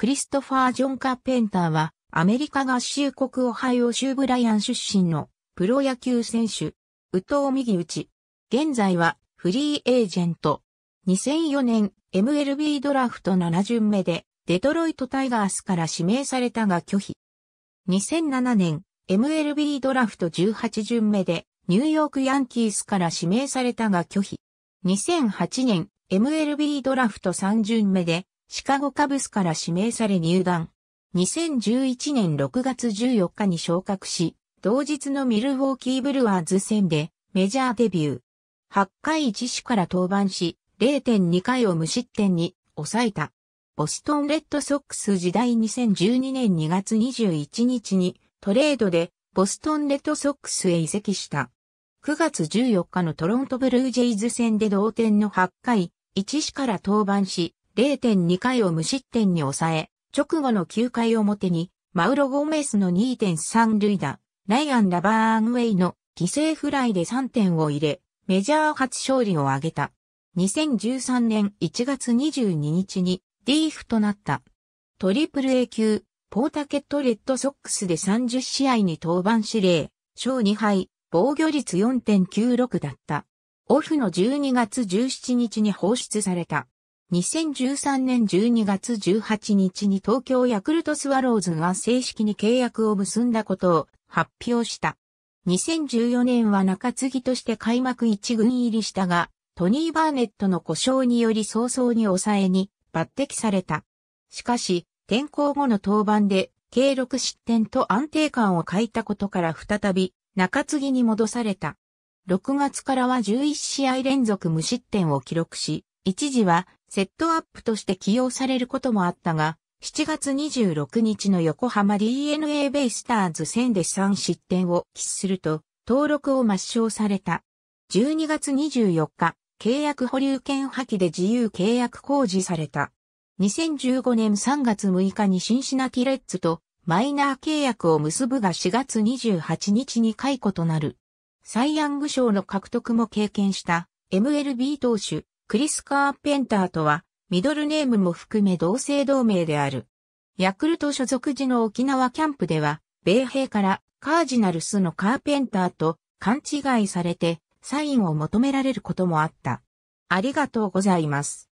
クリストファー・ジョン・カーペンターは、アメリカ合衆国オハイオ州ブライアン出身のプロ野球選手、宇藤右打ち。現在はフリーエージェント。2004年 MLB ドラフト7巡目でデトロイトタイガースから指名されたが拒否。2007年 MLB ドラフト18巡目でニューヨークヤンキースから指名されたが拒否。2008年 MLB ドラフト3巡目でシカゴカブスから指名され入団。2011年6月14日に昇格し、同日のミルウォーキーブルワーズ戦でメジャーデビュー。8回1死から登板し、0.2回を無失点に抑えた。ボストンレッドソックス時代2012年2月21日にトレードでボストンレッドソックスへ移籍した。9月14日のトロントブルージェイズ戦で同点の8回、1死から登板し、0.2回を無失点に抑え、直後の9回表に、マウロ・ゴメスの2.3塁打、ライアン・ラバーンウェイの犠牲フライで3点を入れ、メジャー初勝利を挙げた。2013年1月22日にーフとなった。トリプル A 級、ポータケットレッドソックスで30試合に登板指令、小2敗、防御率4.96だった。オフの12月17日に放出された。2013年12月18日に東京ヤクルトスワローズが正式に契約を結んだことを発表した。2014年は中継ぎとして開幕1軍入りしたが、トニー・バーネットの故障により早々に抑えに抜擢された。しかし、転校後の登板で、計6失点と安定感を欠いたことから再び、中継ぎに戻された。6月からは11試合連続無失点を記録し、一時はセットアップとして起用されることもあったが、7月26日の横浜 DNA ベイスターズ戦で3失点を喫すると、登録を抹消された。12月24日、契約保留権破棄で自由契約公示された。2015年3月6日にシンシナティレッツとマイナー契約を結ぶが4月28日に解雇となる。サイ・ヤング賞の獲得も経験した MLB 投手クリス・カーペンターとは、ミドルネームも含め同姓同名である。ヤクルト所属時の沖縄キャンプでは、米兵からカージナルスのカーペンターと勘違いされて、サインを求められることもあった。ありがとうございます。